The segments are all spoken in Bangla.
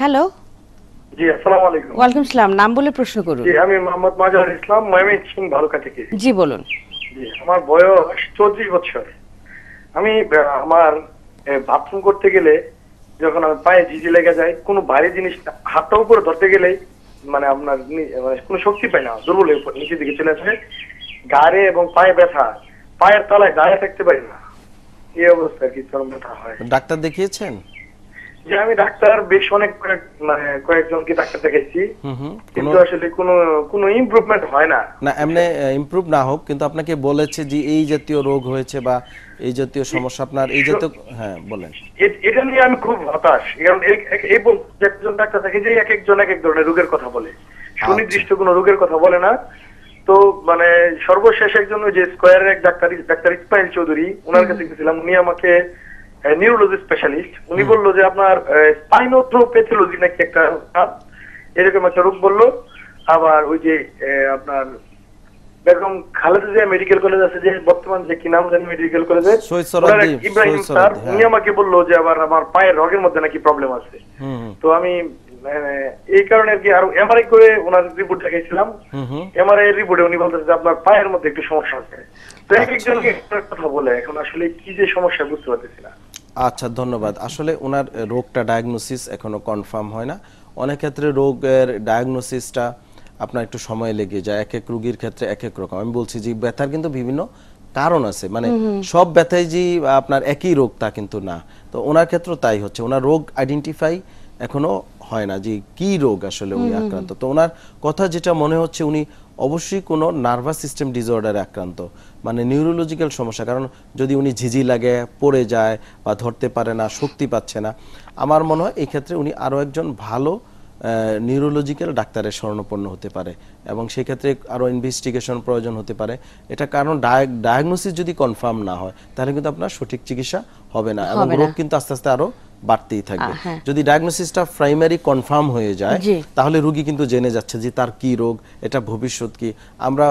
হ্যালো জি আসসালামু আলাইকুম ওয়ালাইকুম আসসালাম নাম বলে প্রশ্ন করুন জি আমি মোহাম্মদ মাজার ইসলাম ময়মনসিং ভালুকা থেকে জি বলুন জি আমার বয়স চৌত্রিশ বছর আমি আমার বাথরুম করতে গেলে যখন আমার পায়ে জিজি লেগে যায় কোনো ভারী জিনিস হাতটা উপরে ধরতে গেলে মানে আপনার মানে কোনো শক্তি পায় না দুর্বল হয়ে পড়ে নিচের দিকে চলে আসে গাড়ে এবং পায়ে ব্যথা পায়ের তলায় গায়ে থাকতে পারি না এই অবস্থা আর কি চরম ব্যথা হয় ডাক্তার দেখিয়েছেন যে আমি ডাক্তার বেশ অনেক মানে কয়েকজনকে ডাক্তার কিন্তু আসলে কোনো কোনো ইমপ্রুভমেন্ট হয় না না এমনি ইমপ্রুভ না হোক কিন্তু আপনাকে বলেছে যে এই জাতীয় রোগ হয়েছে বা এই জাতীয় সমস্যা আপনার এই জাতীয় হ্যাঁ বলেন এটা নিয়ে আমি খুব হতাশ কারণ একজন ডাক্তার থাকে যে এক একজন এক এক ধরনের রোগের কথা বলে আচ্ছা। সুনির্দিষ্ট কোনো রোগের কথা বলে না তো মানে সর্বশেষ একজন যে স্কোয়ারের এক ডাক্তার ডাক্তার ইসমাইল চৌধুরী ওনার কাছে গেছিলাম উনি আমাকে নিউরোলজি স্পেশালিস্ট উনি বললো যে আপনার স্পাইনোথ্রোপ্যাথোলজি নাকি একটা এরকম একটা রোগ বললো আবার ওই যে আপনার খালেদা জিয়া মেডিকেল কলেজ আছে যে বর্তমান যে কি নাম জানি মেডিকেল কলেজে ইব্রাহিম স্যার উনি হ্যাঁ। আমাকে বললো যে আবার আমার পায়ের রগের মধ্যে নাকি প্রবলেম আছে তো আমি এই কারণে আর কি আর এমআরআই করে ওনার রিপোর্ট দেখাইছিলাম এমআরআই এর রিপোর্টে উনি বলতেছে যে আপনার পায়ের মধ্যে একটু সমস্যা আছে তো আচ্ছা। এক একজনকে কথা বলে এখন আসলে কি যে সমস্যা বুঝতে পারতেছি না আচ্ছা ধন্যবাদ আসলে ওনার রোগটা ডায়াগনোসিস এখনো কনফার্ম হয় না অনেক ক্ষেত্রে রোগের ডায়াগনোসিসটা আপনার একটু সময় লেগে যায় এক এক রোগীর ক্ষেত্রে এক এক রকম আমি বলছি যে ব্যথার কিন্তু বিভিন্ন কারণ আছে মানে সব ব্যথায় যে আপনার একই রোগ তা কিন্তু না তো ওনার ক্ষেত্রে তাই হচ্ছে ওনার রোগ আইডেন্টিফাই এখনো হয় না যে কি রোগ আসলে উনি আক্রান্ত তো ওনার কথা যেটা মনে হচ্ছে উনি অবশ্যই কোনো নার্ভাস সিস্টেম ডিসঅর্ডারে আক্রান্ত মানে নিউরোলজিক্যাল সমস্যা কারণ যদি উনি ঝিঝি লাগে পড়ে যায় বা ধরতে পারে না শক্তি পাচ্ছে না আমার মনে হয় এই ক্ষেত্রে উনি আরও একজন ভালো নিউরোলজিক্যাল ডাক্তারের শরণাপন্ন হতে পারে এবং সেক্ষেত্রে আরও ইনভেস্টিগেশন প্রয়োজন হতে পারে এটা কারণ ডায়াগনোসিস যদি কনফার্ম না হয় তাহলে কিন্তু আপনার সঠিক চিকিৎসা হবে না এবং রোগ কিন্তু আস্তে আস্তে আরও বাড়তেই থাকবে হ্যাঁ। যদি ডায়াগনোসিসটা প্রাইমারি কনফার্ম হয়ে যায় তাহলে রুগী কিন্তু জেনে যাচ্ছে যে তার কি রোগ এটা ভবিষ্যৎ কি আমরা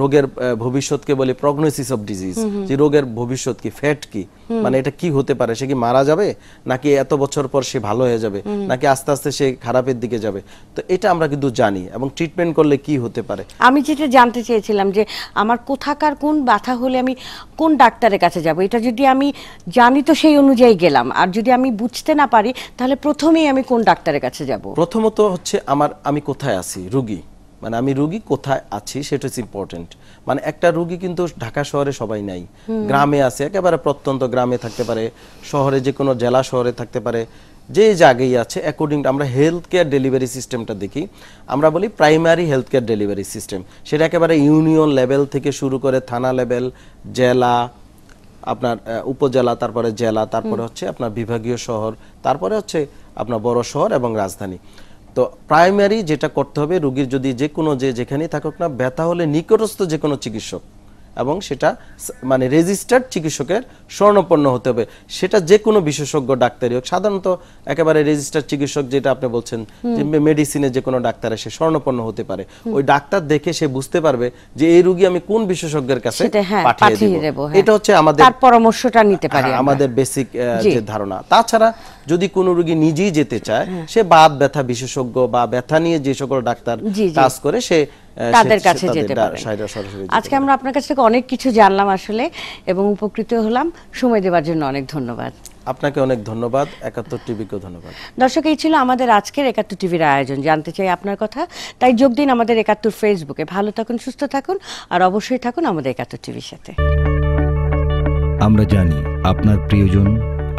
রোগের ভবিষ্যৎকে বলি প্রগনোসিস অফ ডিজিজ যে রোগের ভবিষ্যৎ কি ফ্যাট কি মানে এটা কি হতে পারে সে কি মারা যাবে নাকি এত বছর পর সে ভালো হয়ে যাবে নাকি আস্তে আস্তে সে খারাপের দিকে যাবে তো এটা আমরা কিন্তু জানি এবং ট্রিটমেন্ট করলে কি হতে পারে আমি যেটা জানতে চেয়েছিলাম যে আমার কোথাকার কোন ব্যথা হলে আমি কোন ডাক্তারের কাছে যাব এটা যদি আমি জানি তো সেই অনুযায়ী গেলাম আর যদি আমি বুঝতে না পারি তাহলে প্রথমেই আমি কোন ডাক্তারের কাছে যাব প্রথমত হচ্ছে আমার আমি কোথায় আছি রুগী মানে আমি রুগী কোথায় আছি সেটা হচ্ছে ইম্পর্টেন্ট মানে একটা রুগী কিন্তু ঢাকা শহরে সবাই নাই গ্রামে আছে একেবারে প্রত্যন্ত গ্রামে থাকতে পারে শহরে যে কোনো জেলা শহরে থাকতে পারে যে জায়গায় আছে অ্যাকর্ডিং আমরা হেলথ কেয়ার ডেলিভারি সিস্টেমটা দেখি আমরা বলি primary health care delivery system সেটা একেবারে ইউনিয়ন লেভেল থেকে শুরু করে থানা লেভেল জেলা আপনার উপজেলা তারপরে জেলা তারপরে হচ্ছে আপনার বিভাগীয় শহর তারপরে হচ্ছে আপনার বড় শহর এবং রাজধানী তো প্রাইমারি যেটা করতে হবে রুগীর যদি যে কোনো যে যেখানেই থাকুক না ব্যথা হলে নিকটস্থ যে কোনো চিকিৎসক এবং সেটা মানে রেজিস্টার্ড চিকিৎসকের স্বর্ণপন্ন হতে হবে সেটা যে কোনো বিশেষজ্ঞ ডাক্তারই হোক সাধারণত একেবারে রেজিস্টার্ড চিকিৎসক যেটা আপনি বলছেন যে মেডিসিনে যে কোনো ডাক্তার সে স্বর্ণপন্ন হতে পারে ওই ডাক্তার দেখে সে বুঝতে পারবে যে এই রোগী আমি কোন বিশেষজ্ঞের কাছে হ্যাঁ, পাঠিয়ে দেব হ্যাঁ। এটা হচ্ছে আমাদের তার পরামর্শটা নিতে পারি হ্যাঁ, আমাদের বেসিক যে ধারণা তাছাড়া যদি কোনো রোগী নিজেই যেতে চায় সে বাত ব্যথা বিশেষজ্ঞ বা ব্যথা নিয়ে যে সকল ডাক্তার কাজ করে সে তাদের কাছে যেতে পারেন আজকে আমরা আপনার কাছ থেকে অনেক কিছু জানলাম আসলে এবং উপকৃত হলাম সময় দেওয়ার জন্য অনেক ধন্যবাদ আপনাকে অনেক ধন্যবাদ একাত্তর টিভিকে ধন্যবাদ দর্শক এই ছিল আমাদের আজকের একাত্তর টিভির আয়োজন জানতে চাই আপনার কথা তাই যোগ দিন আমাদের একাত্তর ফেসবুকে ভালো থাকুন সুস্থ থাকুন আর অবশ্যই থাকুন আমাদের একাত্তর টিভির সাথে আমরা জানি আপনার প্রিয়জন